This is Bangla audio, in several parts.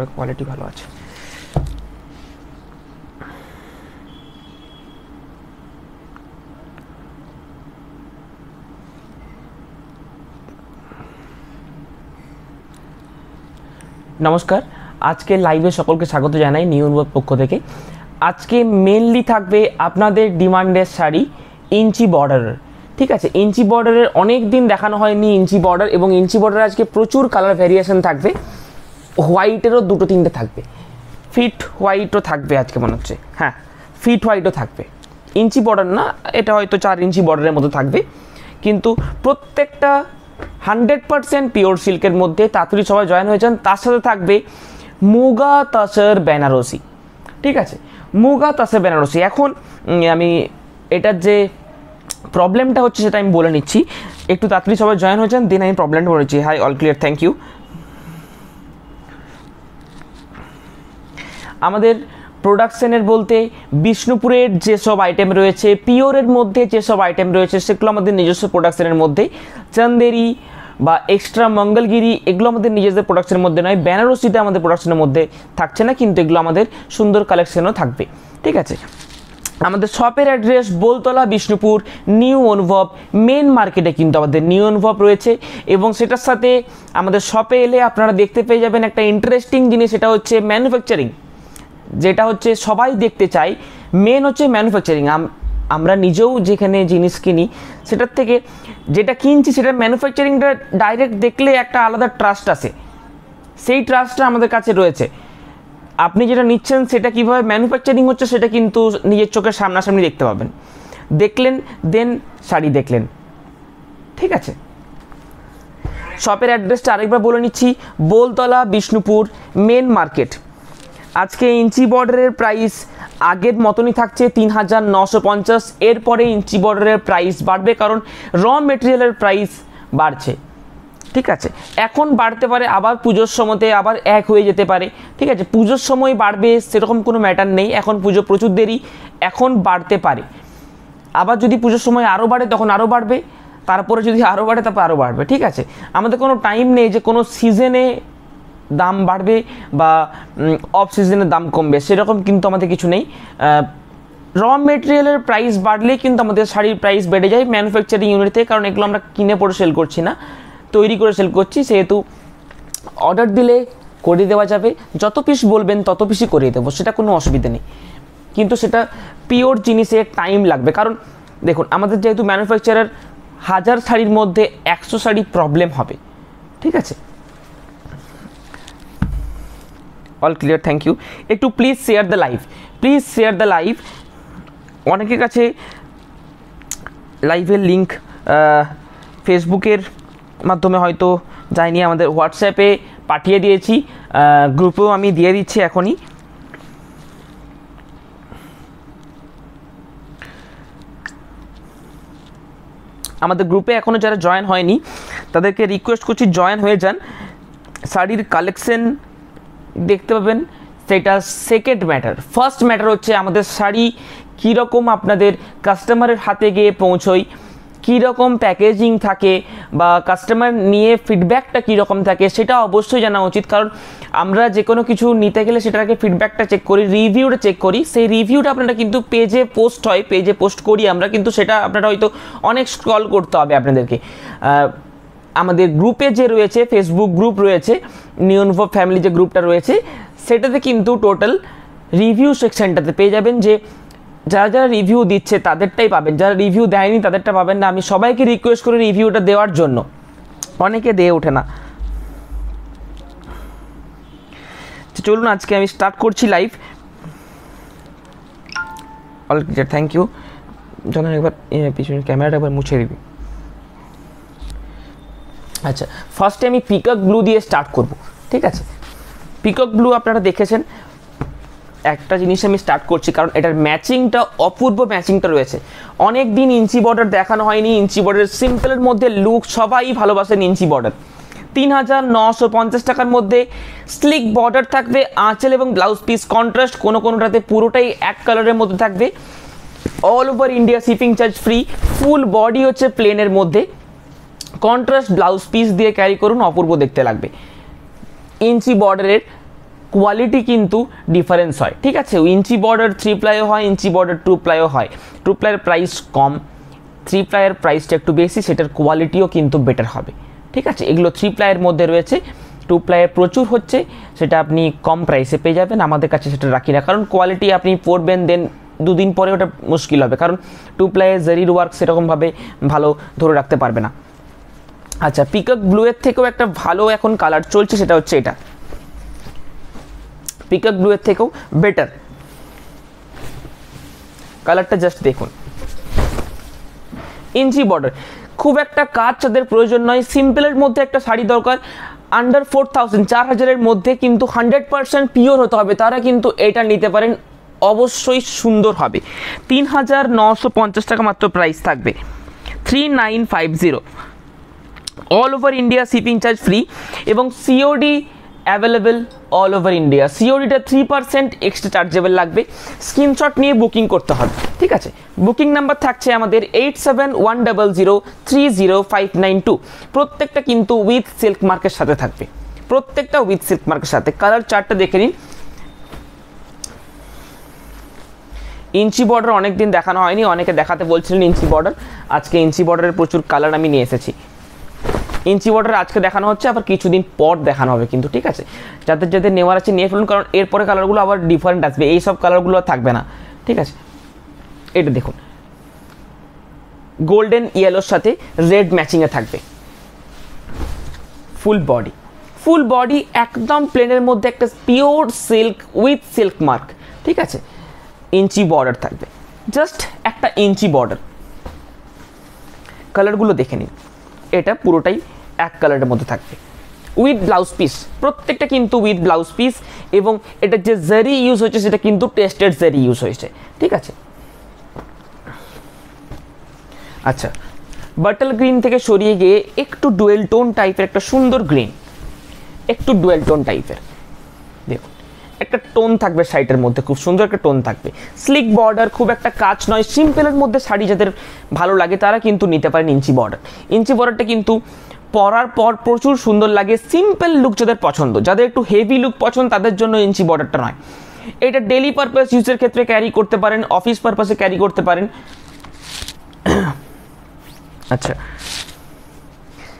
তারপরে কোয়ালিটি ভালো আছে নমস্কার আজকে লাইভে সকলকে স্বাগত জানাই নিউ পক্ষ থেকে আজকে মেনলি থাকবে আপনাদের ডিমান্ডের শাড়ি ইঞ্চি বর্ডারের ঠিক আছে ইঞ্চি বর্ডারের অনেক দিন দেখানো হয়নি ইঞ্চি বর্ডার এবং ইঞ্চি বর্ডার আজকে প্রচুর কালার ভ্যারিয়েশন থাকবে হোয়াইটেরও দুটো তিনটে থাকবে ফিট হোয়াইটও থাকবে আজকে মনে হচ্ছে হ্যাঁ ফিট হোয়াইটও থাকবে ইঞ্চি বর্ডার না এটা হয়তো চার ইঞ্চি বর্ডারের মধ্যে থাকবে কিন্তু প্রত্যেকটা হান্ড্রেড পারসেন্ট পিওর সিল্কের মধ্যে তাড়াতাড়ি সবাই জয়েন হয়েছেন তার সাথে থাকবে মুগা তাসের বেনারসি ঠিক আছে মুগা তাসের বেনারসি এখন আমি এটার যে প্রবলেমটা হচ্ছে সেটা আমি বলে নিচ্ছি একটু তাড়াতাড়ি সবাই জয়েন হয়েছেন দিন আমি প্রবলেমটা বলেছি hi all clear thank you আমাদের প্রোডাকশনের বলতে বিষ্ণুপুরের যেসব আইটেম রয়েছে পিওরের মধ্যে যেসব আইটেম রয়েছে সেগুলো আমাদের নিজস্ব প্রোডাকশনের মধ্যে চান্দেরি বা এক্সট্রা মঙ্গলগিরি এগুলো আমাদের নিজেদের প্রোডাকশনের মধ্যে নয় বেনারসিটা আমাদের প্রোডাকশনের মধ্যে থাকছে না কিন্তু এগুলো আমাদের সুন্দর কালেকশনও থাকবে ঠিক আছে আমাদের শপের address Boltala Bishnupur new Anubhav main মার্কেটে কিন্তু আমাদের নিউ অনুভব রয়েছে এবং সেটার সাথে আমাদের শপে এলে আপনারা দেখতে পেয়ে যাবেন একটা ইন্টারেস্টিং জিনিস সেটা হচ্ছে ম্যানুফ্যাকচারিং যেটা হচ্ছে সবাই দেখতে চাই মেন হচ্ছে ম্যানুফ্যাকচারিং আমরা নিজেও যেখানে জিনিস কিনি সেটার থেকে যেটা কিনছি সেটা ম্যানুফ্যাকচারিংটা ডাইরেক্ট দেখলে একটা আলাদা ট্রাস্ট আসে সেই ট্রাস্টটা আমাদের কাছে রয়েছে আপনি যেটা নিচ্ছেন সেটা কীভাবে ম্যানুফ্যাকচারিং হচ্ছে সেটা কিন্তু নিজের চোখের সামনাসামনি দেখতে পাবেন দেখলেন দেন শাড়ি দেখলেন ঠিক আছে শপের অ্যাড্রেসটা আরেকবার বলে নিচ্ছি বোলতলা বিষ্ণুপুর মেন মার্কেট আজকে ইঞ্চি বর্ডারের প্রাইস আগের মতনই থাকছে তিন হাজার নশো পঞ্চাশ এরপরে ইঞ্চি বর্ডারের প্রাইস বাড়বে কারণ র মেটেরিয়ালের প্রাইস বাড়ছে ঠিক আছে এখন বাড়তে পারে আবার পুজোর সময়তে আবার এক হয়ে যেতে পারে ঠিক আছে পুজোর সময় বাড়বে সেরকম কোনো ম্যাটার নেই এখন পুজো প্রচুর দেরি এখন বাড়তে পারে আবার যদি পুজোর সময় আরও বাড়ে তখন আরও বাড়বে তারপরে যদি আরও বাড়ে তারপর আরও বাড়বে ঠিক আছে আমাদের কোনো টাইম নেই যে কোনো সিজনে দাম বাড়বে বা অফ সিজনের দাম কমবে সেরকম কিন্তু আমাদের কিছু নেই র মেটেরিয়ালের প্রাইস বাড়লেই কিন্তু আমাদের শাড়ির প্রাইস বেড়ে যায় ম্যানুফ্যাকচারিং ইউনিটে কারণ এগুলো আমরা কিনে পড়ে সেল করছি না তৈরি করে সেল করছি সেহেতু অর্ডার দিলে করে দেওয়া যাবে যত পিস বলবেন তত পিসই করিয়ে দেবো সেটা কোনো অসুবিধা নেই কিন্তু সেটা পিওর জিনিসে টাইম লাগবে কারণ দেখুন আমাদের যেহেতু ম্যানুফ্যাকচারার হাজার শাড়ির মধ্যে একশো শাড়ি প্রবলেম হবে ঠিক আছে অল ক্লিয়ার থ্যাংক ইউ একটু please share the live please share the live অনেকের কাছে লাইভের লিঙ্ক ফেসবুকের মাধ্যমে হয়তো যায়নি আমাদের হোয়াটসঅ্যাপে পাঠিয়ে দিয়েছি গ্রুপেও আমি দিয়ে দিচ্ছি এখনই আমাদের গ্রুপে এখনও যারা জয়েন হয়নি তাদেরকে রিকোয়েস্ট করছি জয়েন হয়ে যান শাড়ির কালেকশন দেখতে পাবেন সেটা সেকেন্ড ম্যাটার ফার্স্ট ম্যাটার হচ্ছে আমাদের শাড়ি কীরকম আপনাদের কাস্টমারের হাতে গিয়ে পৌঁছয় কীরকম প্যাকেজিং থাকে বা কাস্টমার নিয়ে ফিডব্যাকটা কীরকম থাকে সেটা অবশ্যই জানা উচিত কারণ আমরা যে কোনো কিছু নিতে গেলে সেটাকে ফিডব্যাকটা চেক করি রিভিউটা চেক করি সেই রিভিউটা আপনারা কিন্তু পেজে পোস্ট হয় পেজে পোস্ট করি আমরা কিন্তু সেটা আপনারা হয়তো অনেক স্ক্রল করতে হবে আপনাদেরকে আমাদের গ্রুপে যে রয়েছে ফেসবুক গ্রুপ রয়েছে নিউনভব ফ্যামিলি যে গ্রুপটা রয়েছে সেটাতে কিন্তু টোটাল রিভিউ সেকশনটাতে পেয়ে যাবেন যে যারা যারা রিভিউ দিচ্ছে তাদেরটাই পাবেন যারা রিভিউ দেয়নি তাদেরটা পাবেন না আমি সবাইকে রিকোয়েস্ট করি রিভিউটা দেওয়ার জন্য অনেকে দিয়ে ওঠে না চলুন আজকে আমি স্টার্ট করছি লাইভ অল থ্যাংক ইউ যখন একবার পিছনে ক্যামেরাটা একবার মুছে দিবি আচ্ছা ফার্স্টে আমি পিকক ব্লু দিয়ে স্টার্ট করব ঠিক আছে পিকক ব্লু আপনারা দেখেছেন একটা জিনিস আমি স্টার্ট করছি কারণ এটার ম্যাচিংটা অপূর্ব ম্যাচিংটা রয়েছে অনেক দিন ইঞ্চি বর্ডার দেখানো হয়নি ইঞ্চি বর্ডারের সিম্পলের মধ্যে লুক সবাই ভালোবাসেন ইঞ্চি বর্ডার তিন হাজার নশো পঞ্চাশ টাকার মধ্যে স্লিক বর্ডার থাকবে আঁচল এবং ব্লাউজ পিস কন্ট্রাস্ট কোনো কোনোটাতে পুরোটাই এক কালারের মধ্যে থাকবে all over India shipping charge free full body হচ্ছে প্লেনের মধ্যে কন্ট্রাস্ট ব্লাউজ পিস দিয়ে ক্যারি করুন অপূর্ব দেখতে লাগবে ইঞ্চি বর্ডারের কোয়ালিটি কিন্তু ডিফারেন্স হয় ঠিক আছে ইঞ্চি বর্ডার থ্রি প্লাইও হয় ইঞ্চি বর্ডার টু প্লাইও হয় টু প্লাইয়ের প্রাইস কম থ্রি প্লাইয়ের প্রাইসটা একটু বেশি সেটার কোয়ালিটিও কিন্তু বেটার হবে ঠিক আছে এগুলো থ্রি প্লাইয়ের মধ্যে রয়েছে টু প্লাইয়ের প্রচুর হচ্ছে সেটা আপনি কম প্রাইসে পেয়ে যাবেন আমাদের কাছে সেটা রাখি না কারণ কোয়ালিটি আপনি পরবেন দেন দুদিন পরে ওটা মুশকিল হবে কারণ টু প্লাইয়ের জেরির ওয়ার্ক সেরকমভাবে ভালো ধরে রাখতে পারবে না আচ্ছা পিকক ব্লু এর থেকেও একটা ভালো এখন কালার চলছে সেটা হচ্ছে এটা পিকক ব্লু এর থেকেও বেটার কালারটা জাস্ট দেখুন ইঞ্চি বর্ডার খুব একটা কাজ তাদের প্রয়োজন নয় সিম্পলের মধ্যে একটা শাড়ি দরকার আন্ডার ফোর থাউজেন্ড চার হাজারের মধ্যে কিন্তু হান্ড্রেড পারসেন্ট পিওর হতে হবে তারা কিন্তু এটা নিতে পারেন অবশ্যই সুন্দর হবে তিন হাজার নশো পঞ্চাশ টাকা মাত্র প্রাইস থাকবে three nine five zero all over India shipping charge free এবং COD available all over India সিওডিটা থ্রি পার্সেন্ট এক্সট্রা চার্জেবল লাগবে স্ক্রিনশট নিয়ে বুকিং করতে হবে ঠিক আছে বুকিং নাম্বার থাকছে আমাদের eight seven one double zero three zero five nine two প্রত্যেকটা কিন্তু উইথ সিল্ক মার্কের সাথে থাকবে প্রত্যেকটা উইথ সিল্ক মার্কের সাথে কালার চার্টটা দেখে নিন ইঞ্চি বর্ডার অনেক দিন দেখানো হয়নি অনেকে দেখাতে বলছিলেন ইঞ্চি বর্ডার আজকে ইঞ্চি বর্ডারের প্রচুর কালার আমি নিয়ে এসেছি ইঞ্চি ওয়াটার আজকে দেখানো হচ্ছে আবার কিছুদিন পর দেখানো হবে কিন্তু ঠিক আছে যাদের যাদের নেওয়ার আছে নিয়ে ফেলুন কারণ এরপরে কালারগুলো আবার ডিফারেন্ট আসবে এই সব কালারগুলো থাকবে না ঠিক আছে এটা দেখুন গোল্ডেন ইয়েলোর সাথে রেড ম্যাচিংয়ে থাকবে ফুল বডি ফুল বডি একদম প্লেনের মধ্যে একটা pure silk with silk mark ঠিক আছে ইঞ্চি বর্ডার থাকবে জাস্ট একটা ইঞ্চি বর্ডার কালারগুলো দেখে নিন এটা পুরোটাই এক কালারের মধ্যে থাকবে উইথ ব্লাউজ পিস প্রত্যেকটা কিন্তু উইথ ব্লাউজ পিস এবং এটা যে জারি ইউজ হয়েছে সেটা কিন্তু টেস্টেড জারি ইউজ হয়েছে ঠিক আছে আচ্ছা বাটল গ্রিন থেকে সরিয়ে গিয়ে একটু ডুয়েল টোন টাইপের একটা সুন্দর গ্রিন একটু ডুয়েল টোন টাইপের একটা টোন থাকবে শাড়িটার মধ্যে খুব সুন্দর একটা টোন থাকবে স্লিক বর্ডার খুব একটা কাজ নয় সিম্পলের মধ্যে শাড়ি যাদের ভালো লাগে তারা কিন্তু নিতে পারেন ইঞ্চি বর্ডার ইঞ্চি বর্ডারটা কিন্তু পরার পর প্রচুর সুন্দর লাগে সিম্পল লুক যাদের পছন্দ যাদের একটু হেভি লুক পছন্দ তাদের জন্য ইঞ্চি বর্ডারটা নয় এটা ডেলি পারপাস ইউজের ক্ষেত্রে ক্যারি করতে পারেন অফিস পারপাসে ক্যারি করতে পারেন আচ্ছা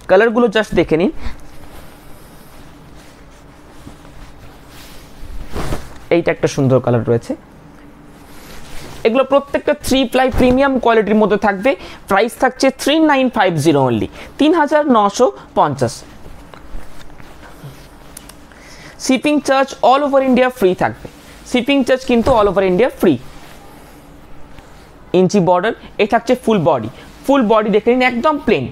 কালারগুলো জাস্ট দেখে নিন এইটা একটা সুন্দর কালার রয়েছে এগুলো প্রত্যেকটা থ্রি প্লাই প্রিমিয়াম কোয়ালিটির মধ্যে থাকবে প্রাইস থাকছে three nine five zero only তিন হাজার নশো পঞ্চাশ shipping charge all over India free থাকবে শিপিং চার্জ কিন্তু all over India free inch border এ থাকছে ফুল বডি ফুল বডি দেখে নিন একদম প্লেন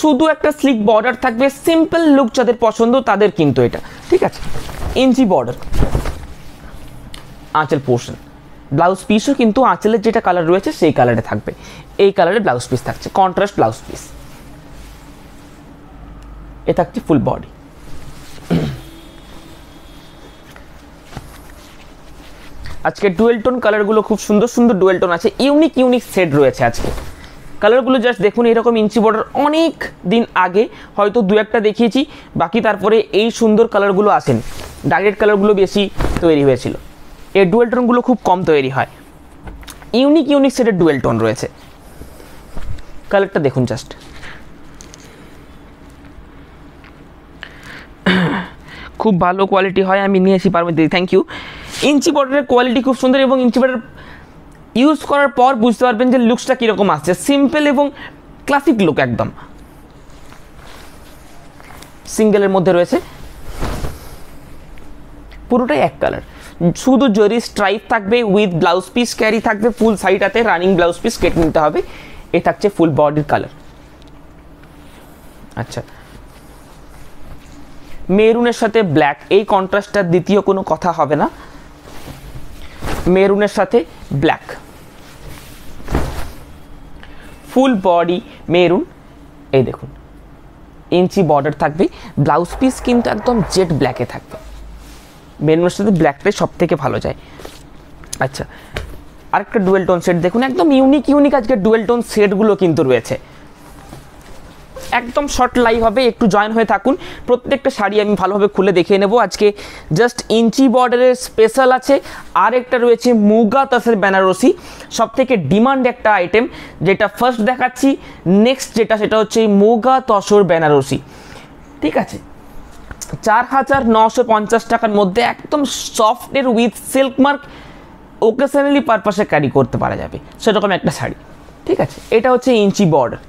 শুধু একটা স্লিক বর্ডার থাকবে সিম্পল লুক যাদের পছন্দ তাদের কিন্তু এটা ঠিক আছে ইঞ্চি বর্ডার আঁচল পোর্শন ব্লাউজ পিসও কিন্তু আঁচলের যেটা কালার রয়েছে সেই কালারে থাকবে এই কালারে ব্লাউজ পিস থাকছে কন্ট্রাস্ট ব্লাউজ পিস এ থাকছে ফুল বডি আজকে ডুয়েল টোন কালারগুলো খুব সুন্দর সুন্দর ডুয়েল টোন আছে ইউনিক ইউনিক সেট রয়েছে আজকে কালারগুলো জাস্ট দেখুন এরকম ইঞ্চি বর্ডার অনেক দিন আগে হয়তো দু একটা দেখিয়েছি বাকি তারপরে এই সুন্দর কালারগুলো আসেন ডাইরেক্ট কালারগুলো বেশি তৈরি হয়েছিল এই ডুয়েল টোনগুলো খুব কম তৈরি হয় ইউনিক ইউনিক সেটের ডুয়েল টোন রয়েছে কালারটা দেখুন জাস্ট খুব ভালো কোয়ালিটি হয় আমি নিয়েছি এসি পারবো দিদি থ্যাংক ইউ ইঞ্চি বর্ডারের কোয়ালিটি খুব সুন্দর এবং ইঞ্চি বর্ডার ইউজ করার পর বুঝতে পারবেন যে লুকসটা কীরকম আসছে সিম্পল এবং ক্লাসিক লুক একদম সিঙ্গেলের মধ্যে রয়েছে পুরোটাই এক কালার শুধু জরি স্ট্রাইপ থাকবে উইথ ব্লাউজ পিস ক্যারি থাকবে ফুল সাইডাতে রানিং ব্লাউজ পিস কেটে নিতে হবে এ থাকছে ফুল বডির কালার আচ্ছা মেরুনের সাথে ব্ল্যাক এই কন্ট্রাস্টটার দ্বিতীয় কোনো কথা হবে না মেরুনের সাথে ব্ল্যাক ফুল বডি মেরুন এই দেখুন ইঞ্চি বর্ডার থাকবে ব্লাউজ পিস কিন্তু একদম জেট ব্ল্যাকে থাকবে মেন সাথে ব্ল্যাকটাই সব থেকে ভালো যায় আচ্ছা আরেকটা ডুয়েল টোন সেট দেখুন একদম ইউনিক ইউনিক আজকে ডুয়েল টোন সেটগুলো কিন্তু রয়েছে একদম শর্ট লাই হবে একটু জয়েন হয়ে থাকুন প্রত্যেকটা শাড়ি আমি ভালোভাবে খুলে দেখিয়ে নেব আজকে জাস্ট ইঞ্চি বর্ডারের স্পেশাল আছে আর একটা রয়েছে মুগা তাসের বেনারসি সব থেকে ডিমান্ড একটা আইটেম যেটা ফার্স্ট দেখাচ্ছি নেক্সট যেটা সেটা হচ্ছে মুগা তসর বেনারসি ঠিক আছে চার হাজার নশো পঞ্চাশ টাকার মধ্যে একদম সফটের উইথ সিল্ক মার্ক ওকেশনালি পারপাসে ক্যারি করতে পারা যাবে সেরকম একটা শাড়ি ঠিক আছে এটা হচ্ছে ইঞ্চি বর্ডার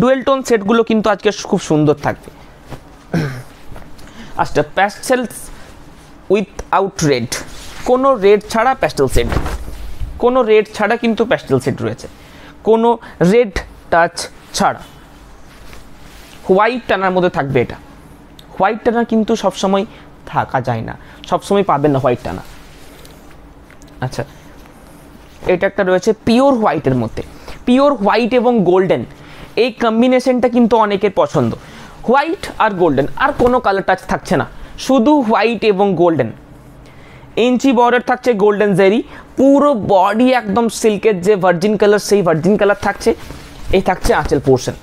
ডুয়েল টোন সেটগুলো কিন্তু আজকে খুব সুন্দর থাকবে আচ্ছা প্যাস্টেল উইথ আউট রেড কোনো রেড ছাড়া প্যাস্টেল সেট কোনো রেড ছাড়া কিন্তু প্যাস্টেল সেট রয়েছে কোনো রেড টাচ ছাড়া হোয়াইট টানার মধ্যে থাকবে এটা হোয়াইট টানা কিন্তু সবসময় থাকা যায় না সবসময় পাবেন না হোয়াইট টানা আচ্ছা এটা একটা রয়েছে পিওর হোয়াইটের মধ্যে পিওর হোয়াইট এবং গোল্ডেন এই কম্বিনেশনটা কিন্তু অনেকের পছন্দ হোয়াইট আর গোল্ডেন আর কোনো কালার টাচ থাকছে না শুধু হোয়াইট এবং গোল্ডেন ইঞ্চি বর্ডার থাকছে গোল্ডেন জেরি পুরো বডি একদম সিল্কের যে ভার্জিন কালার সেই ভার্জিন কালার থাকছে এই থাকছে আঁচেল পোর্শন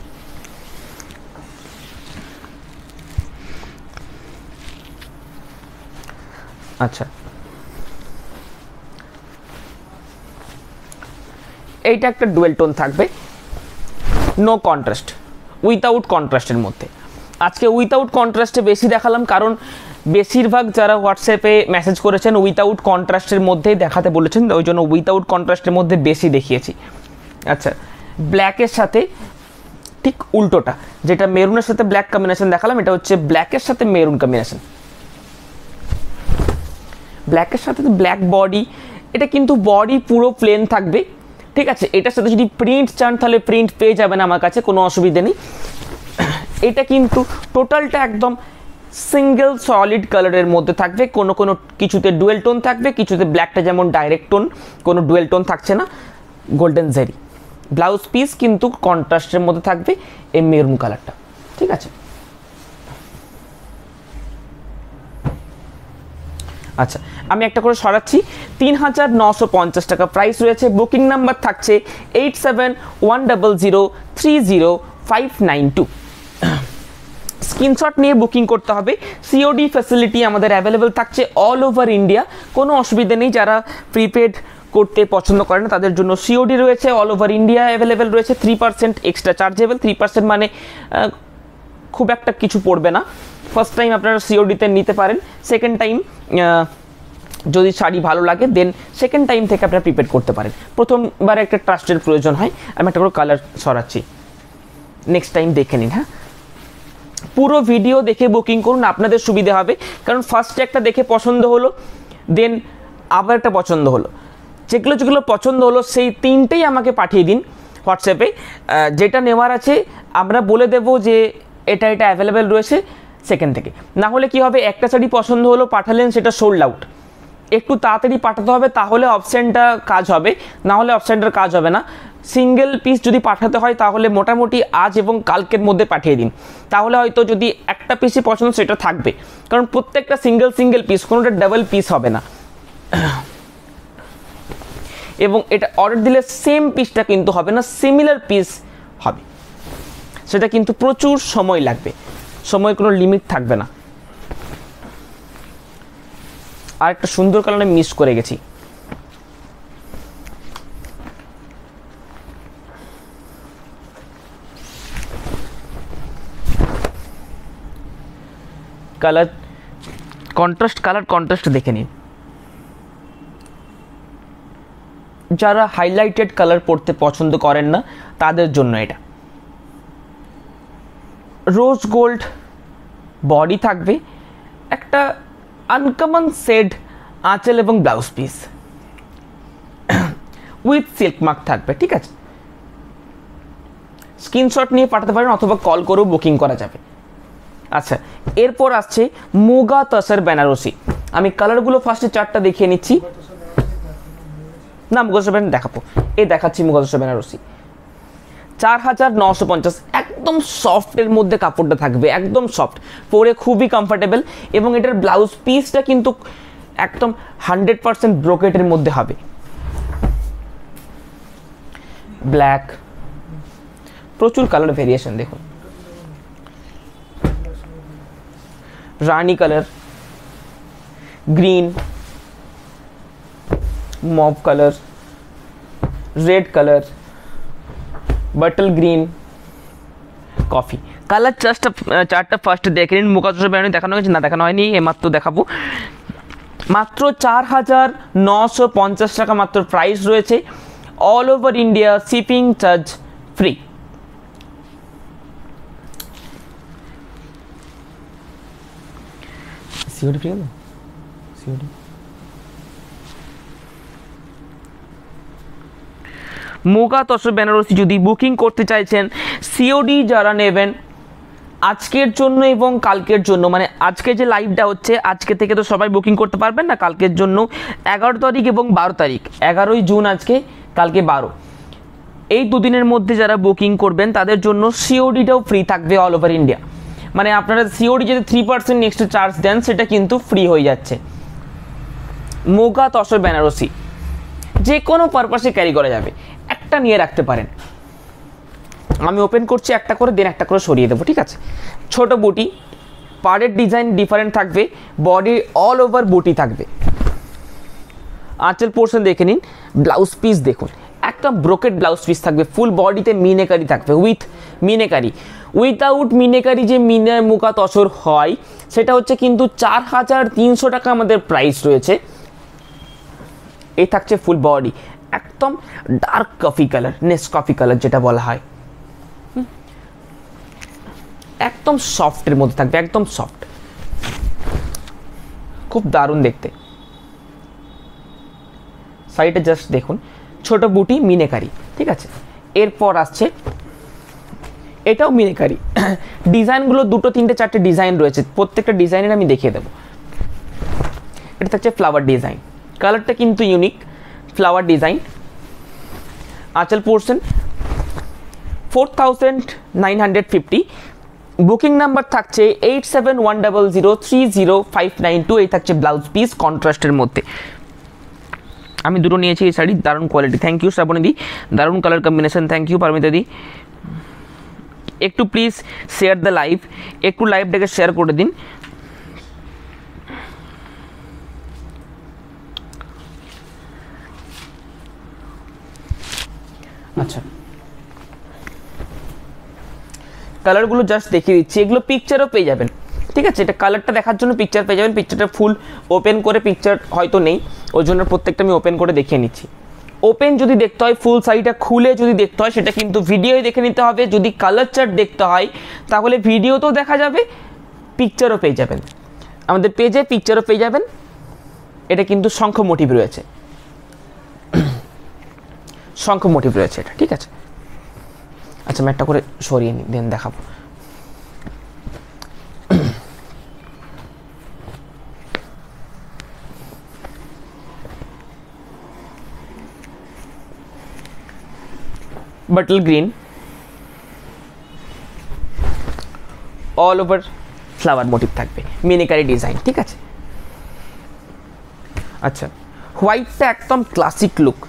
আচ্ছা এইটা একটা ডুয়েল টোন থাকবে নো কন্ট্রাস্ট উইথাউট কন্ট্রাস্টের মধ্যে আজকে উইথাউট কন্ট্রাস্টে বেশি দেখালাম কারণ বেশিরভাগ যারা হোয়াটসঅ্যাপে মেসেজ করেছেন উইথাউট কন্ট্রাস্টের মধ্যেই দেখাতে বলেছেন ওই জন্য উইথাউট কন্ট্রাস্টের মধ্যে বেশি দেখিয়েছি আচ্ছা ব্ল্যাকের সাথে ঠিক উল্টোটা যেটা মেরুনের সাথে ব্ল্যাক কম্বিনেশন দেখালাম এটা হচ্ছে ব্ল্যাকের সাথে মেরুন কম্বিনেশন ব্ল্যাকের সাথে তো ব্ল্যাক বডি এটা কিন্তু বডি পুরো প্লেন থাকবে ঠিক আছে এটার সাথে যদি প্রিন্ট চান তাহলে প্রিন্ট পেয়ে যাবেন আমার কাছে কোনো অসুবিধে নেই এটা কিন্তু টোটালটা একদম সিঙ্গেল সলিড কালারের মধ্যে থাকবে কোনো কোনো কিছুতে ডুয়েল টোন থাকবে কিছুতে ব্ল্যাকটা যেমন ডাইরেক্ট টোন কোনো ডুয়েল টোন থাকছে না গোল্ডেন জেরি ব্লাউজ পিস কিন্তু কন্ট্রাস্টের মধ্যে থাকবে এই মেরুন কালারটা ঠিক আছে আচ্ছা আমি একটা করে সরাচ্ছি তিন হাজার নশো পঞ্চাশ টাকা প্রাইস রয়েছে বুকিং নাম্বার থাকছে eight seven one double zero three zero five nine two screenshot নিয়ে বুকিং করতে হবে সিওডি ফ্যাসিলিটি আমাদের অ্যাভেলেবেল থাকছে অল ওভার ইন্ডিয়া কোনো অসুবিধা নেই যারা প্রিপেড করতে পছন্দ করে না তাদের জন্য সিওডি রয়েছে অল ওভার ইন্ডিয়া অ্যাভেলেবেল রয়েছে three percent extra chargeable three percent মানে খুব একটা কিছু পড়বে না ফার্স্ট টাইম আপনারা সিওডিতে নিতে পারেন সেকেন্ড টাইম যদি শাড়ি ভালো লাগে দেন সেকেন্ড টাইম থেকে আপনারা প্রিপেয়ার করতে পারেন প্রথমবার একটা ট্রাস্টের প্রয়োজন হয় আমি একটা করে কালার সরাচ্ছি নেক্সট টাইম দেখে নিন হ্যাঁ পুরো ভিডিও দেখে বুকিং করুন আপনাদের সুবিধে হবে কারণ ফার্স্টে একটা দেখে পছন্দ হলো দেন আবার একটা পছন্দ হলো যেগুলো যেগুলো পছন্দ হলো সেই তিনটেই আমাকে পাঠিয়ে দিন হোয়াটসঅ্যাপে যেটা নেওয়ার আছে আমরা বলে দেব যে এটা এটা অ্যাভেলেবেল রয়েছে সেকেন্ড থেকে না হলে কি হবে একটা শাড়ি পছন্দ হলো পাঠালেন সেটা সোল্ড আউট একটু তাড়াতাড়ি পাঠাতে হবে তাহলে অপশানটা কাজ হবে না হলে অপশানটার কাজ হবে না সিঙ্গেল পিস যদি পাঠাতে হয় তাহলে মোটামুটি আজ এবং কালকের মধ্যে পাঠিয়ে দিন তাহলে হয়তো যদি একটা পিসই পছন্দ সেটা থাকবে কারণ প্রত্যেকটা সিঙ্গেল সিঙ্গেল পিস কোনোটা ডাবল পিস হবে না এবং এটা অর্ডার দিলে সেম পিসটা কিন্তু হবে না সিমিলার পিস হবে সেটা কিন্তু প্রচুর সময় লাগবে সময়ের কোনো লিমিট থাকবে না আর একটা সুন্দর কারণে মিস করে গেছি কালার কন্ট্রাস্ট কালার কন্ট্রাস্ট দেখে নিন যারা হাইলাইটেড কালার পড়তে পছন্দ করেন না তাদের জন্য এটা রোজ গোল্ড বডি থাকবে একটা আনকমন সেড আঁচল এবং blouse piece with silk mark থাকবে ঠিক আছে স্ক্রিনশট নিয়ে পাঠাতে পারেন অথবা কল করেও বুকিং করা যাবে আচ্ছা এরপর আসছে মুগা তসের বেনারসি আমি কালারগুলো ফার্স্টে চারটা দেখিয়ে নিচ্ছি না মুগা তসের দেখাবো এই দেখাচ্ছি মুগা তসের বেনারসি চার হাজার নশো পঞ্চাশ একদম সফটের মধ্যে কাপড়টা থাকবে একদম সফট পরে খুবই কমফর্টেবল এবং এটার ব্লাউজ পিসটা কিন্তু একদম হান্ড্রেড পারসেন্ট ব্রোকেটের মধ্যে হবে ব্ল্যাক প্রচুর কালার ভেরিয়েশন দেখুন রানি colour green mauve colour red colour bottle green coffee colour চার্টটা চার্টটা ফার্স্টে দেখে নিন মুখাশোষা ব্র্যান্ড দেখানো হয়েছে না দেখানো হয়নি এমাত্র দেখাবো মাত্র চার হাজার নশো পঞ্চাশ টাকা মাত্র প্রাইস রয়েছে all over India shipping charge free muga free Banarasi যদি বুকিং করতে চাইছেন সিওডি যারা নেবেন আজকের জন্য এবং কালকের জন্য মানে আজকে যে লাইভটা হচ্ছে আজকে থেকে তো সবাই বুকিং করতে পারবেন না কালকের জন্য এগারো তারিখ এবং বারো তারিখ এগারোই জুন আজকে কালকে বারো এই দুদিনের মধ্যে যারা বুকিং করবেন তাদের জন্য সিওডিটাও ফ্রি থাকবে অল ওভার ইন্ডিয়া মানে আপনারা সিওডি যদি থ্রি পার্সেন্ট নেক্সট চার্জ দেন সেটা কিন্তু ফ্রি হয়ে যাচ্ছে মোগা তসর বেনারসি যে কোনো পারপাসে ক্যারি করা যাবে একটা নিয়ে রাখতে পারেন আমি ওপেন করছি একটা করে দেন একটা করে সরিয়ে দেবো ঠিক আছে ছোট বুটি পাড়ের ডিজাইন ডিফারেন্ট থাকবে বডি অল ওভার বুটি থাকবে আঁচল পোর্শন দেখে নিন ব্লাউজ পিস দেখুন একটা ব্রোকেট ব্লাউজ পিস থাকবে ফুল বডিতে মিনেকারি থাকবে উইথ মিনেকারি উইথাউট মিনেকারি যে মিনার মুকা তসর হয় সেটা হচ্ছে কিন্তু চার হাজার তিনশো টাকা আমাদের প্রাইস রয়েছে এই থাকছে ফুল বডি একদম ডার্ক কফি কালার নেস কফি কালার যেটা বলা হয় একদম সফটের মধ্যে থাকবে একদম সফট খুব দারুণ দেখতে শাড়িটা জাস্ট দেখুন ছোট বুটি মিনেকারি ঠিক আছে এরপর আসছে এটাও মিনেকারি ডিজাইনগুলো দুটো তিনটে চারটে ডিজাইন রয়েছে প্রত্যেকটা ডিজাইনের আমি দেখিয়ে দেবো এটা থাকছে ফ্লাওয়ার ডিজাইন কালারটা কিন্তু ইউনিক ফ্লাওয়ার ডিজাইন আচল portion four thousand nine hundred fifty booking number থাকছে eight seven one double zero three zero five nine two এই থাকছে ব্লাউজ পিস কন্ট্রাস্টের মধ্যে আমি দুটো নিয়েছি এই শাড়ি দারুণ কোয়ালিটি থ্যাংক ইউ শ্রাবণীদি দারুণ কালার কম্বিনেশন থ্যাংক ইউ পারমিতাদি একটু প্লিজ শেয়ার দ্য লাইভ একটু লাইভটাকে শেয়ার করে দিন কালারগুলো জাস্ট দেখিয়ে দিচ্ছি এগুলো পিকচারও পেয়ে যাবেন ঠিক আছে এটা কালারটা দেখার জন্য পিকচার পেয়ে যাবেন পিকচারটা ফুল ওপেন করে পিকচার হয়তো নেই ওই জন্য প্রত্যেকটা আমি ওপেন করে দেখিয়ে নিচ্ছি ওপেন যদি দেখতে হয় ফুল শাড়িটা খুলে যদি দেখতে হয় সেটা কিন্তু ভিডিওই দেখে নিতে হবে যদি কালার চার্ট দেখতে হয় তাহলে ভিডিওতেও দেখা যাবে পিকচারও পেয়ে যাবেন আমাদের পেজে পিকচারও পেয়ে যাবেন এটা কিন্তু শঙ্খ মোটিভ রয়েছে শঙ্খ মোটিভ রয়েছে এটা ঠিক আছে আচ্ছা ম্যাটটা করে সরিয়ে নি দেন দেখাবো bottle green all over flower motif থাকবে মিনি কারি ডিজাইন ঠিক আছে আচ্ছা হোয়াইট টেকসোম ক্লাসিক লুক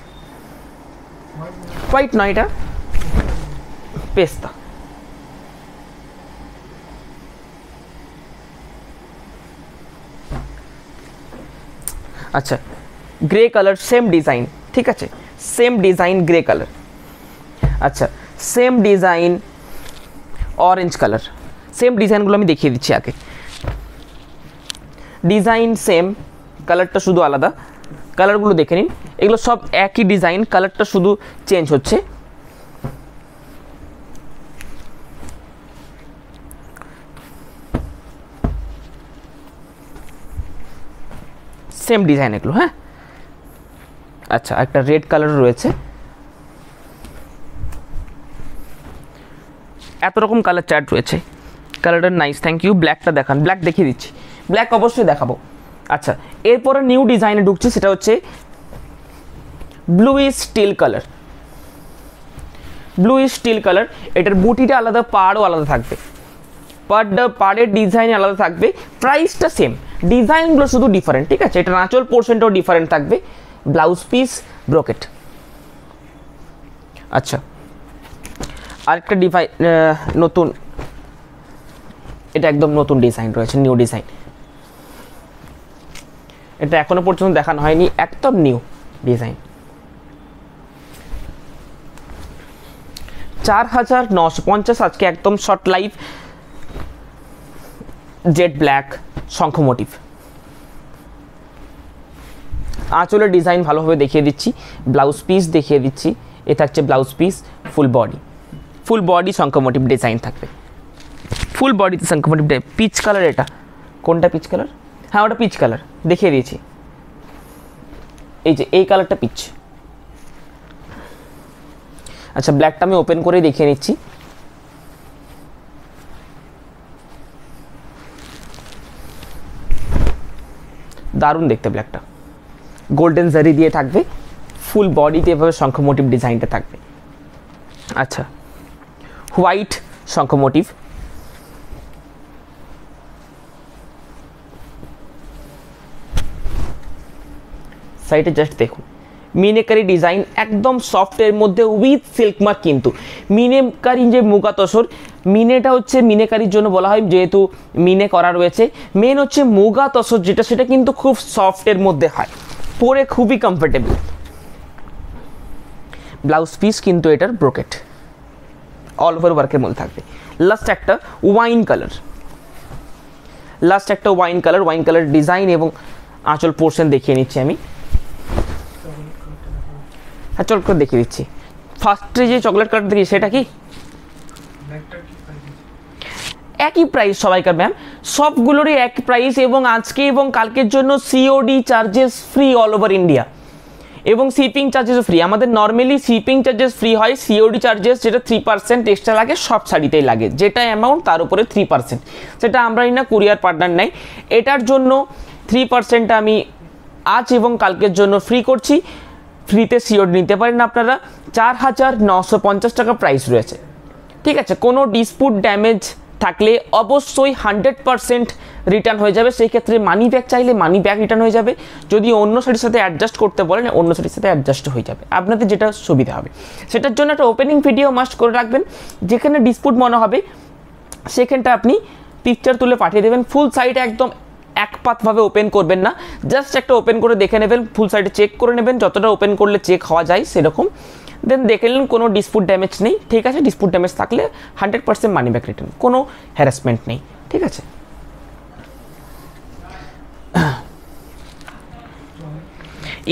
হোয়াইট নাইটা পেস্তা আচ্ছা গ্রে কালার সেম ডিজাইন ঠিক আছে সেম ডিজাইন গ্রে কালার আচ্ছা same design orange colour same ডিজাইনগুলো আমি দেখিয়ে দিচ্ছি আগে ডিজাইন সেম কালারটা শুধু আলাদা কালারগুলো দেখে নিন এগুলো সব একই ডিজাইন কালারটা শুধু চেঞ্জ হচ্ছে সেম ডিজাইন এগুলো হ্যাঁ আচ্ছা একটা রেড কালার রয়েছে এত রকম কালার চার্ট রয়েছে কালারটা নাইস থ্যাংক ইউ ব্ল্যাকটা দেখান ব্ল্যাক দেখিয়ে দিচ্ছি ব্ল্যাক অবশ্যই দেখাবো আচ্ছা এরপরে নিউ ডিজাইনে ঢুকছে সেটা হচ্ছে blue is steel colour blue is steel colour এটার বুটিটা আলাদা পাড়ও আলাদা থাকবে পার পাড়ের ডিজাইন আলাদা থাকবে প্রাইসটা সেম ডিজাইনগুলো শুধু ডিফারেন্ট ঠিক আছে এটা আঁচল পোর্শনটাও ডিফারেন্ট থাকবে ব্লাউজ পিস ব্রোকেট আচ্ছা আরেকটা ডিভাই নতুন এটা একদম নতুন ডিজাইন রয়েছে নিউ ডিজাইন এটা এখনো পর্যন্ত দেখানো হয়নি একদম নিউ ডিজাইন চার হাজার নশো পঞ্চাশ আজকে একদম শর্ট লাইভ জেড ব্ল্যাক শঙ্খ মোটিভ আঁচলের ডিজাইন ভালোভাবে দেখিয়ে দিচ্ছি ব্লাউজ পিস দেখিয়ে দিচ্ছি এ থাকছে blouse piece full body full body শঙ্খ ডিজাইন থাকবে ফুল বডিতে শঙ্খ মোটিভ পিচ কালার এটা কোনটা পিচ কালার হ্যাঁ ওটা পিচ কালার দেখিয়ে দিয়েছি এই যে এই কালারটা পিচ আচ্ছা ব্ল্যাকটা আমি ওপেন করেই দেখিয়ে নিচ্ছি দারুণ দেখতে ব্ল্যাকটা গোল্ডেন জারি দিয়ে থাকবে ফুল বডিতে এভাবে শঙ্খ মোটিভ ডিজাইনটা থাকবে আচ্ছা হোয়াইট শঙ্খ মোটিভ সাইডে জাস্ট দেখুন মিনেকারি ডিজাইন একদম সফটের মধ্যে উইথ সিল্কমার্ক কিন্তু মিনেকারি যে মুগা তসর মিনেটা হচ্ছে মিনেকারির জন্য বলা হয় যেহেতু মিনে করা রয়েছে মেন হচ্ছে মুগা তসর যেটা সেটা কিন্তু খুব সফটের মধ্যে হয় পরে খুবই কমফোর্টেবল ব্লাউজ পিস কিন্তু এটার ব্রোকেট অল ওভার ওয়ার্কের মধ্যে থাকবে লাস্ট একটা ওয়াইন কালার লাস্ট একটা wine colour wine colour design এবং আঁচল পোর্শন দেখিয়ে নিচ্ছি আমি হ্যাঁ চল করে দেখিয়ে দিচ্ছি ফার্স্টে যে চকলেট কালার দেখি সেটা কি একই প্রাইস সবাইকার ম্যাম সবগুলোরই এক প্রাইস এবং আজকে এবং কালকের জন্য COD charges free all over India এবং শিপিং চার্জেসও ফ্রি আমাদের নর্মালি শিপিং চার্জেস ফ্রি হয় সিওডি চার্জেস যেটা থ্রি পার্সেন্ট এক্সট্রা লাগে সব শাড়িতেই লাগে যেটা অ্যামাউন্ট তার উপরে থ্রি পার্সেন্ট সেটা আমরাই না কুরিয়ার পার্টনার নাই এটার জন্য থ্রি পার্সেন্ট আমি আজ এবং কালকের জন্য ফ্রি করছি ফ্রিতে সিওডি নিতে পারেন আপনারা চার হাজার নশো পঞ্চাশ টাকা প্রাইস রয়েছে ঠিক আছে কোনো ডিসপুট ড্যামেজ থাকলে অবশ্যই হান্ড্রেড পারসেন্ট রিটার্ন হয়ে যাবে সেই ক্ষেত্রে মানি ব্যাক চাইলে মানি ব্যাক রিটার্ন হয়ে যাবে যদি অন্য শাড়ির সাথে অ্যাডজাস্ট করতে বলেন অন্য শাড়ির সাথে অ্যাডজাস্ট হয়ে যাবে আপনাদের যেটা সুবিধা হবে সেটার জন্য একটা ওপেনিং ভিডিও মাস্ট করে রাখবেন যেখানে ডিসপুট মনে হবে সেখানটা আপনি পিকচার তুলে পাঠিয়ে দেবেন ফুল সাইড একদম একপাতভাবে ওপেন করবেন না জাস্ট একটা ওপেন করে দেখে নেবেন ফুল সাইডে চেক করে নেবেন যতটা ওপেন করলে চেক হওয়া যায় সেরকম দেন দেখে নিলেন কোনো ডিসপুট ড্যামেজ নেই ঠিক আছে ডিসপুট ড্যামেজ থাকলে hundred percent money back return কোনো হ্যারাসমেন্ট নেই ঠিক আছে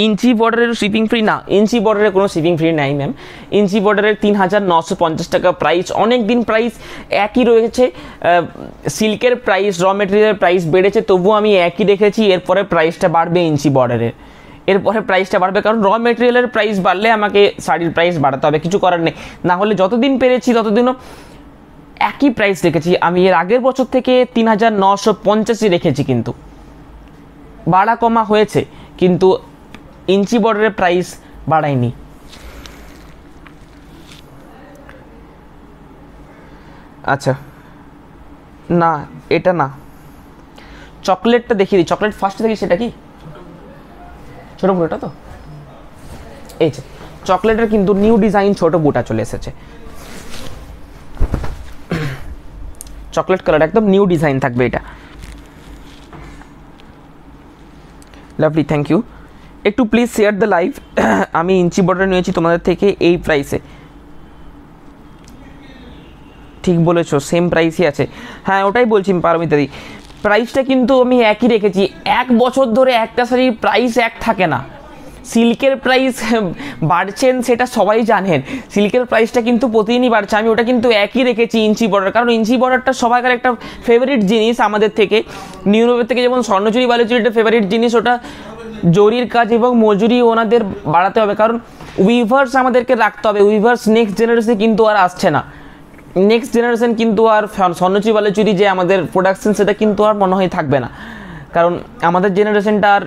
ইঞ্চি বর্ডারের শিপিং ফ্রি না ইঞ্চি বর্ডারে কোনো শিপিং ফ্রি নাই ম্যাম ইঞ্চি বর্ডারের তিন হাজার নশো পঞ্চাশ টাকা প্রাইস অনেক দিন প্রাইস একই রয়েছে সিল্কের প্রাইস র মেটেরিয়ালের প্রাইস বেড়েছে তবুও আমি একই রেখেছি এরপরে প্রাইসটা বাড়বে ইঞ্চি বর্ডারের এরপরে প্রাইসটা বাড়বে কারণ র মেটেরিয়ালের প্রাইস বাড়লে আমাকে শাড়ির প্রাইস বাড়াতে হবে কিছু করার নেই না হলে যতদিন পেরেছি ততদিনও একই প্রাইস রেখেছি আমি এর আগের বছর থেকে তিন হাজার নশো পঞ্চাশই রেখেছি কিন্তু বাড়া কমা হয়েছে কিন্তু ইঞ্চি বর্ডারের প্রাইস বাড়ায়নি আচ্ছা না এটা না চকলেটটা দেখিয়ে দিই চকলেট ফার্স্টে দেখি সেটা কি ছোট বুটা তো এই যে চকলেটের কিন্তু নিউ ডিজাইন ছোট বুটা চলে এসেছে চকলেট কালার একদম নিউ ডিজাইন থাকবে এটা লাভলি থ্যাংক ইউ একটু প্লিজ শেয়ার দ্য লাইভ আমি ইঞ্চি বর্ডার নিয়েছি তোমাদের থেকে এই প্রাইসে ঠিক বলেছো সেম প্রাইসই আছে হ্যাঁ ওটাই বলছি পারমিতাদি প্রাইসটা কিন্তু আমি একই রেখেছি এক বছর ধরে একটা শাড়ির প্রাইস এক থাকে না সিল্কের প্রাইস বাড়ছেন সেটা সবাই জানেন সিল্কের প্রাইসটা কিন্তু প্রতিদিনই বাড়ছে আমি ওটা কিন্তু একই রেখেছি ইঞ্চি বর্ডার কারণ ইঞ্চি বর্ডারটা সবাইকার একটা ফেভারিট জিনিস আমাদের থেকে নিউরোপের থেকে যেমন স্বর্ণচুরি বালুচুরি একটা ফেভারিট জিনিস ওটা জরির কাজ এবং মজুরি ওনাদের বাড়াতে হবে কারণ উইভার্স আমাদেরকে রাখতে হবে উইভার্স নেক্সট জেনারেশনে কিন্তু আর আসছে না নেক্সট জেনারেশন কিন্তু আর স্বর্ণচুরি চুরি যে আমাদের প্রোডাকশন সেটা কিন্তু আর মনে হয় থাকবে না কারণ আমাদের জেনারেশনটা আর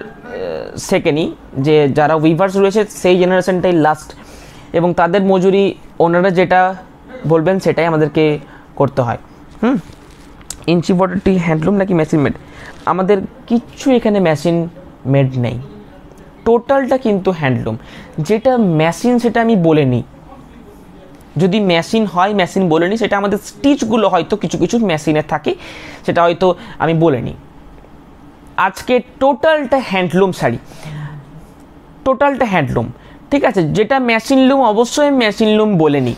সেকেন্ডই যে যারা উইভার্স রয়েছে সেই জেনারেশনটাই লাস্ট এবং তাদের মজুরি ওনারা যেটা বলবেন সেটাই আমাদেরকে করতে হয় হুম ইঞ্চি বটারটি হ্যান্ডলুম নাকি মেশিন মেড আমাদের কিচ্ছু এখানে মেশিন মেড নেই টোটালটা কিন্তু হ্যান্ডলুম যেটা মেশিন সেটা আমি বলে নিই যদি মেশিন হয় মেশিন বলে নিই সেটা আমাদের স্টিচগুলো হয়তো কিছু কিছু মেশিনে থাকে সেটা হয়তো আমি বলে নিই আজকে টোটালটা হ্যান্ডলুম শাড়ি টোটালটা হ্যান্ডলুম ঠিক আছে যেটা মেশিন লুম অবশ্যই মেশিন লুম বলে নিই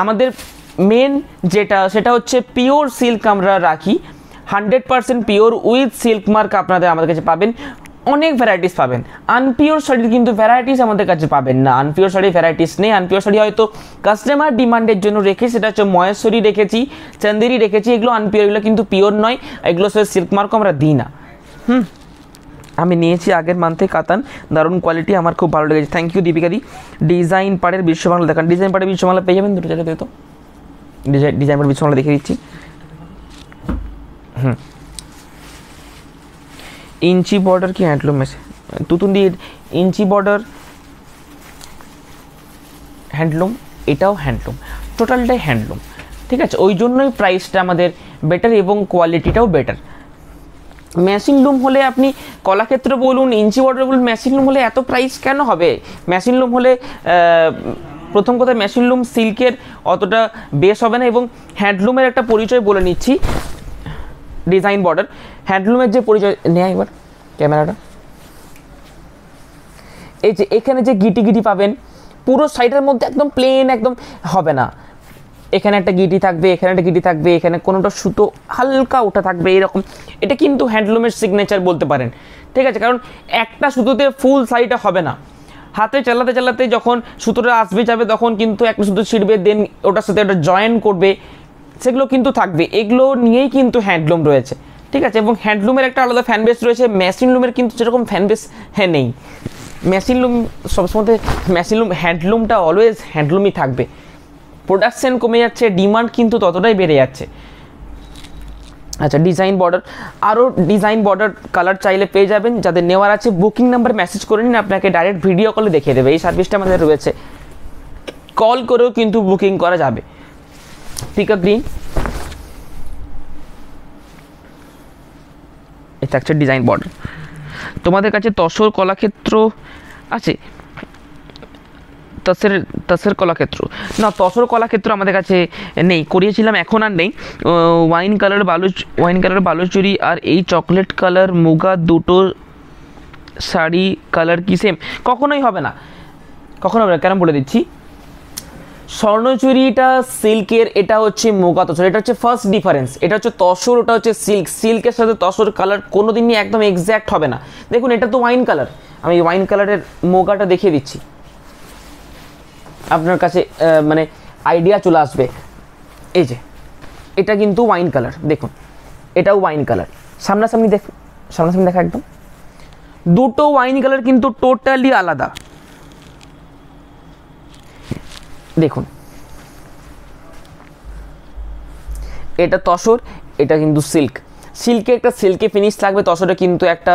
আমাদের মেন যেটা সেটা হচ্ছে পিওর সিল্ক আমরা রাখি hundred percent pure with silk mark আপনাদের আমাদের কাছে পাবেন অনেক ভ্যারাইটিস পাবেন আনপিওর শাড়ির কিন্তু ভ্যারাইটিস আমাদের কাছে পাবেন না আনপিওর শাড়ি ভ্যারাইটিস নেই আনপিওর শাড়ি হয়তো কাস্টমার ডিমান্ডের জন্য রেখে সেটা হচ্ছে ময়েশ্বরী রেখেছি চান্দেরি রেখেছি এগুলো আনপিওর এগুলো কিন্তু পিওর নয় এগুলো সে সিল্ক মার্ক আমরা দিই না হুম আমি নিয়েছি আগের মান্থে কাতান দারুণ কোয়ালিটি আমার খুব ভালো লেগেছে থ্যাংক ইউ দি ডিজাইন পাড়ের বিশ্ববাংলা দেখান ডিজাইন পাড়ের বিশ্ববাংলা পেয়ে যাবেন দুটো জায়গাতে তো ডিজাইন ডিজাইন পাড়ের বিশ্ববাংলা দেখে দিচ্ছি হুম ইঞ্চি বর্ডার কি হ্যান্ডলুম में से দিয়ে ইঞ্চি বর্ডার হ্যান্ডলুম এটাও হ্যান্ডলুম টোটালটাই হ্যান্ডলুম ঠিক আছে ওই জন্যই প্রাইসটা আমাদের বেটার এবং কোয়ালিটিটাও বেটার মেশিন লুম হলে আপনি কলাক্ষেত্র বলুন ইঞ্চি বর্ডার বলুন মেশিন লুম হলে এত প্রাইস কেন হবে মেশিন লুম হলে প্রথম কথা মেশিন লুম সিল্কের অতটা বেশ হবে না এবং হ্যান্ডলুমের একটা পরিচয় বলে নিচ্ছি ডিজাইন বর্ডার হ্যান্ডলুমের যে পরিচয় নেয় একবার ক্যামেরাটা এই যে এখানে যে গিটি গিটি পাবেন পুরো সাইডের মধ্যে একদম প্লেন একদম হবে না এখানে একটা গিটি থাকবে এখানে একটা গিটি থাকবে এখানে কোনোটা সুতো হালকা ওটা থাকবে এরকম এটা কিন্তু হ্যান্ডলুমের সিগনেচার বলতে পারেন ঠিক আছে কারণ একটা সুতোতে ফুল সাইডটা হবে না হাতে চালাতে চালাতে যখন সুতোটা আসবে যাবে তখন কিন্তু একটা সুতো ছিঁড়বে দেন ওটার সাথে ওটা জয়েন করবে সেগুলো কিন্তু থাকবে এগুলো নিয়েই কিন্তু হ্যান্ডলুম রয়েছে ঠিক আছে এবং হ্যান্ডলুমের একটা আলাদা ফ্যান বেস রয়েছে মেশিন লুমের কিন্তু সেরকম ফ্যান বেস হ্যাঁ নেই মেশিন লুম সবসময় মেশিন লুম হ্যান্ডলুমটা অলওয়েজ হ্যান্ডলুমই থাকবে প্রোডাকশান কমে যাচ্ছে ডিমান্ড কিন্তু ততটাই বেড়ে যাচ্ছে আচ্ছা ডিজাইন বর্ডার আরও ডিজাইন বর্ডার কালার চাইলে পেয়ে যাবেন যাদের নেওয়ার আছে বুকিং নাম্বার মেসেজ করে নিন আপনাকে ডাইরেক্ট ভিডিও কলে দেখিয়ে দেবে এই সার্ভিসটা আমাদের রয়েছে কল করেও কিন্তু বুকিং করা যাবে পিক আপ গ্রিন এই থাকছে ডিজাইন বর্ডার তোমাদের কাছে তসর কলাক্ষেত্র আছে তসের তসের কলাক্ষেত্র না তসর কলাক্ষেত্র আমাদের কাছে নেই করিয়েছিলাম এখন আর নেই ওয়াইন কালার বালুচ ওয়াইন কালার বালুচুরি আর এই চকলেট কালার মুগা দুটো শাড়ি কালার কি সেম কখনোই হবে না কখনো হবে না কেন বলে দিচ্ছি স্বর্ণচুরিটা সিল্কের এটা হচ্ছে মোগা তসর এটা হচ্ছে ফার্স্ট ডিফারেন্স এটা হচ্ছে তসর ওটা হচ্ছে সিল্ক সিল্কের সাথে তসর কালার কোনো দিনই একদম এক্স্যাক্ট হবে না দেখুন এটা তো ওয়াইন কালার আমি ওয়াইন কালারের মোগাটা দেখিয়ে দিচ্ছি আপনার কাছে মানে আইডিয়া চলে আসবে এই যে এটা কিন্তু ওয়াইন কালার দেখুন এটাও ওয়াইন কালার সামনাসামনি দেখ সামনাসামনি দেখা একদম দুটো ওয়াইন কালার কিন্তু টোটালি আলাদা দেখুন এটা তসর এটা কিন্তু সিল্ক সিল্কে একটা সিল্কি ফিনিশ থাকবে তসরে কিন্তু একটা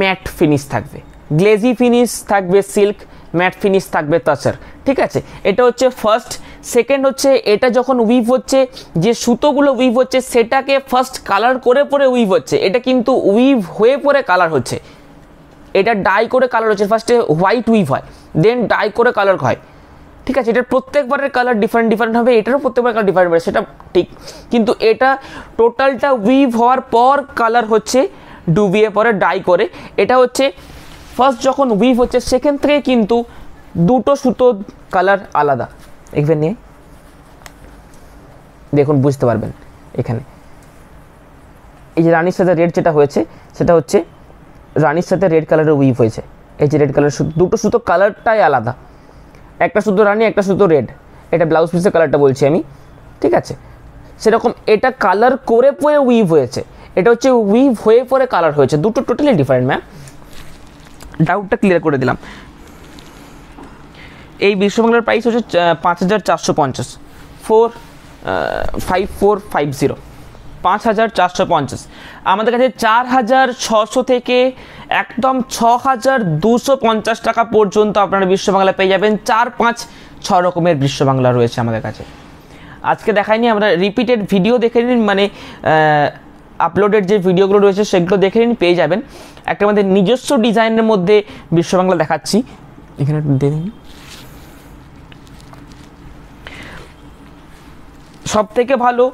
ম্যাট ফিনিশ থাকবে গ্লেজি ফিনিশ থাকবে সিল্ক ম্যাট ফিনিশ থাকবে তসর ঠিক আছে এটা হচ্ছে ফার্স্ট সেকেন্ড হচ্ছে এটা যখন উইভ হচ্ছে যে সুতোগুলো উইভ হচ্ছে সেটাকে ফার্স্ট কালার করে পরে উইভ হচ্ছে এটা কিন্তু উইভ হয়ে পরে কালার হচ্ছে এটা ডাই করে কালার হচ্ছে ফার্স্টে হোয়াইট উইভ হয় দেন ডাই করে কালার হয় ঠিক আছে এটার প্রত্যেকবারের কালার ডিফারেন্ট ডিফারেন্ট হবে এটারও প্রত্যেকবার কালার ডিফারেন্ট হবে সেটা ঠিক কিন্তু এটা টোটালটা উইভ হওয়ার পর কালার হচ্ছে ডুবিয়ে পরে ডাই করে এটা হচ্ছে ফার্স্ট যখন উইভ হচ্ছে সেকেন্ড থেকে কিন্তু দুটো সুতো কালার আলাদা এখানে নিয়ে দেখুন বুঝতে পারবেন এখানে এই যে রানির সাথে রেড যেটা হয়েছে সেটা হচ্ছে রানির সাথে রেড কালারের উইভ হয়েছে এই যে রেড কালার দুটো সুতো কালারটাই আলাদা একটা সুতো রানি একটা সুতো রেড এটা ব্লাউজ পিসের কালারটা বলছি আমি ঠিক আছে সেরকম এটা কালার করে পরে উইভ হয়েছে এটা হচ্ছে উইভ হয়ে পরে কালার হয়েছে দুটো টোটালি ডিফারেন্ট ম্যাম ডাউটটা ক্লিয়ার করে দিলাম এই বিশ্ববাংলার প্রাইস হচ্ছে পাঁচ হাজার চারশো পঞ্চাশ four five four five zero পাঁচ হাজার চারশো পঞ্চাশ আমাদের কাছে চার হাজার ছশো থেকে একদম ছ হাজার দুশো পঞ্চাশ টাকা পর্যন্ত আপনারা বিশ্ব বাংলা পেয়ে যাবেন চার পাঁচ ছ রকমের বিশ্ব বাংলা রয়েছে আমাদের কাছে আজকে দেখাইনি আমরা রিপিটেড ভিডিও দেখে নিন মানে আপলোডেড যে ভিডিওগুলো রয়েছে সেগুলো দেখে নিন পেয়ে যাবেন একটা আমাদের নিজস্ব ডিজাইনের মধ্যে বিশ্ব বাংলা দেখাচ্ছি এখানে দেখুন সব থেকে ভালো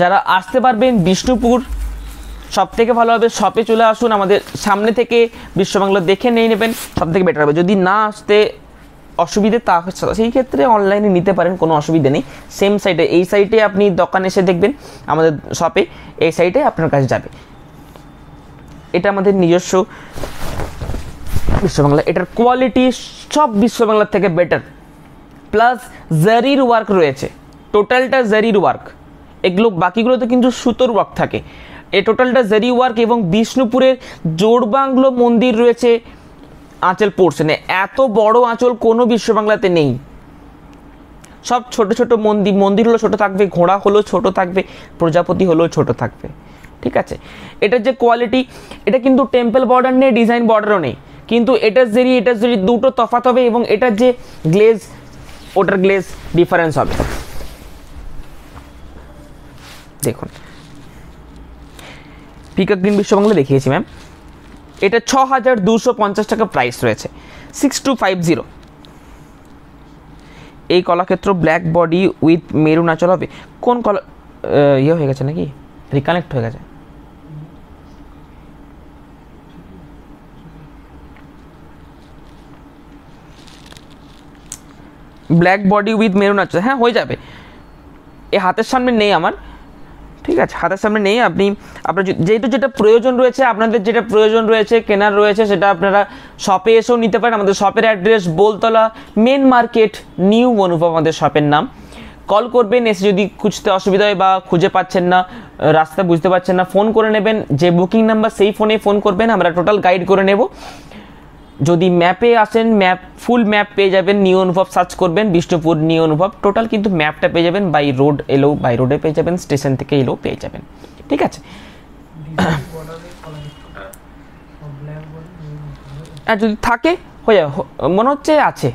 যারা আসতে পারবেন বিষ্ণুপুর সব থেকে ভালো হবে শপে চলে আসুন আমাদের সামনে থেকে বিশ্ববাংলা দেখে নিয়ে নেবেন সব থেকে বেটার হবে যদি না আসতে অসুবিধে তা সেই ক্ষেত্রে অনলাইনে নিতে পারেন কোনো অসুবিধে নেই সেম সাইটে এই সাইটে আপনি দোকানে এসে দেখবেন আমাদের শপে এই সাইটে আপনার কাছে যাবে এটা আমাদের নিজস্ব বিশ্ববাংলা এটার কোয়ালিটি সব বিশ্ববাংলার থেকে বেটার প্লাস জারির ওয়ার্ক রয়েছে টোটালটা জারির ওয়ার্ক এগুলো বাকিগুলোতে কিন্তু সুতোর ওয়ার্ক থাকে এ টোটালটা জেরি ওয়ার্ক এবং বিষ্ণুপুরের জোড়বাংলো মন্দির রয়েছে আঁচল পোর্শনে এত বড় আঁচল কোনো বিশ্ববাংলাতে নেই সব ছোট ছোট মন্দির মন্দির হলো ছোট থাকবে ঘোড়া হলো ছোট থাকবে প্রজাপতি হলেও ছোট থাকবে ঠিক আছে এটার যে কোয়ালিটি এটা কিন্তু টেম্পল বর্ডার নেই ডিজাইন বর্ডারও নেই কিন্তু এটার জেরি এটার জেরি দুটো তফাত হবে এবং এটার যে গ্লেজ ওটার গ্লেজ ডিফারেন্স হবে দেখুন পিকক গ্রিন বিশ্ব বাংলা দেখিয়েছি ম্যাম এটা ছ হাজার দুশো পঞ্চাশ টাকা প্রাইস রয়েছে সিক্স টু ফাইভ জিরো এই কলাক্ষেত্র ব্ল্যাক বডি উইথ মেরুনাচল হবে কোন কলা ইয়ে হয়ে গেছে নাকি রিকানেক্ট হয়ে গেছে ব্ল্যাক বডি উইথ মেরুনাচল হ্যাঁ হয়ে যাবে এ হাতের সামনে নেই আমার ঠিক আছে হাতের সামনে নেই আপনি আপনার যেহেতু যেটা প্রয়োজন রয়েছে আপনাদের যেটা প্রয়োজন রয়েছে কেনার রয়েছে সেটা আপনারা শপে এসেও নিতে পারেন আমাদের শপের address Boltala main market new অনুভব আমাদের শপের নাম কল করবেন এসে যদি খুঁজতে অসুবিধা হয় বা খুঁজে পাচ্ছেন না রাস্তা বুঝতে পারছেন না ফোন করে নেবেন যে বুকিং নাম্বার সেই ফোনে ফোন করবেন আমরা টোটাল গাইড করে নেব যদি ম্যাপে আসেন ম্যাপ ফুল ম্যাপ পেয়ে যাবেন নিউ অনুভব সার্চ করবেন বিষ্ণুপুর নিউ অনুভব টোটাল কিন্তু ম্যাপটা পেয়ে যাবেন বাই রোড এলেও বাই রোডে পেয়ে যাবেন স্টেশন থেকে এলেও পেয়ে যাবেন ঠিক আছে আর যদি থাকে হয়ে যাবে মনে হচ্ছে আছে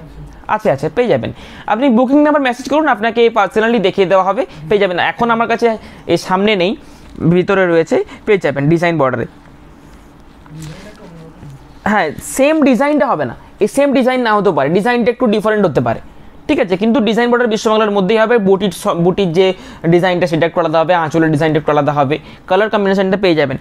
আছে আছে পেয়ে যাবেন আপনি বুকিং নাম্বার মেসেজ করুন আপনাকে পার্সোনালি দেখিয়ে দেওয়া হবে পেয়ে যাবেন এখন আমার কাছে এ সামনে নেই ভিতরে রয়েছে পেয়ে যাবেন ডিজাইন বর্ডারে হ্যাঁ সেম ডিজাইনটা হবে না এই সেম ডিজাইন না হতে পারে ডিজাইনটা একটু ডিফারেন্ট হতে পারে ঠিক আছে কিন্তু ডিজাইন বর্ডার বিশ্ববাংলার মধ্যেই হবে বুটির বুটির যে ডিজাইনটা সেটা একটু আলাদা হবে আঁচলের ডিজাইনটা একটু আলাদা হবে কালার কম্বিনেশানটা পেয়ে যাবেন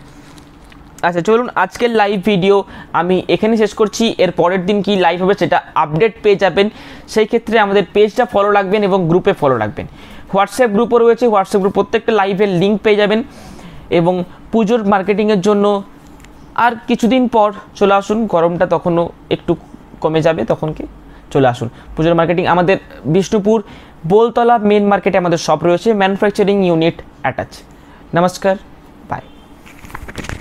আচ্ছা চলুন আজকের লাইভ ভিডিও আমি এখানে শেষ করছি এর পরের দিন কি লাইভ হবে সেটা আপডেট পেয়ে যাবেন সেই ক্ষেত্রে আমাদের পেজটা ফলো রাখবেন এবং গ্রুপে ফলো রাখবেন হোয়াটসঅ্যাপ গ্রুপও রয়েছে হোয়াটসঅ্যাপ গ্রুপ প্রত্যেকটা লাইভের লিঙ্ক পেয়ে যাবেন এবং পুজোর মার্কেটিংয়ের জন্য আর কিছুদিন পর চলে আসুন গরমটা তখনও একটু কমে যাবে তখনকে চলে আসুন পুজোর মার্কেটিং আমাদের বিষ্ণুপুর বোলতলা মেন মার্কেটে আমাদের শপ রয়েছে ম্যানুফ্যাকচারিং ইউনিট অ্যাটাচ নমস্কার বাই